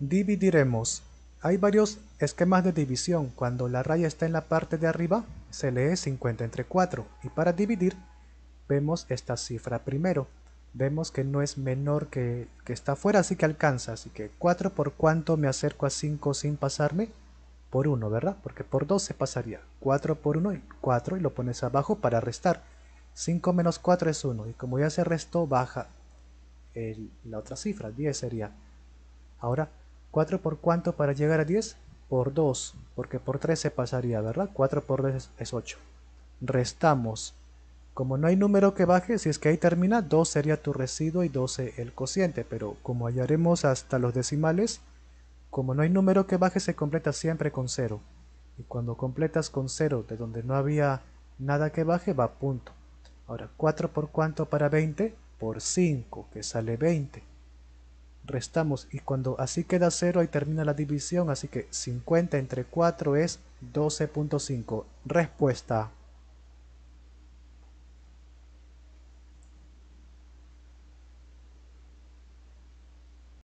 Dividiremos. Hay varios esquemas de división. Cuando la raya está en la parte de arriba, se lee 50 entre 4. Y para dividir, vemos esta cifra primero. Vemos que no es menor que, que está afuera, así que alcanza. Así que 4 por cuánto me acerco a 5 sin pasarme? Por 1, ¿verdad? Porque por 2 se pasaría. 4 por 1 y 4 y lo pones abajo para restar. 5 menos 4 es 1 y como ya se restó, baja la otra cifra, 10 sería. Ahora ¿4 por cuánto para llegar a 10? Por 2, porque por 3 se pasaría, ¿verdad? 4 por 2 es 8. Restamos. Como no hay número que baje, si es que ahí termina, 2 sería tu residuo y 12 el cociente, pero como hallaremos hasta los decimales, como no hay número que baje se completa siempre con 0. Y cuando completas con 0 de donde no había nada que baje va a punto. Ahora, 4 por cuánto para 20? Por 5, que sale 20 restamos y cuando así queda 0 ahí termina la división, así que 50 entre 4 es 12.5. Respuesta.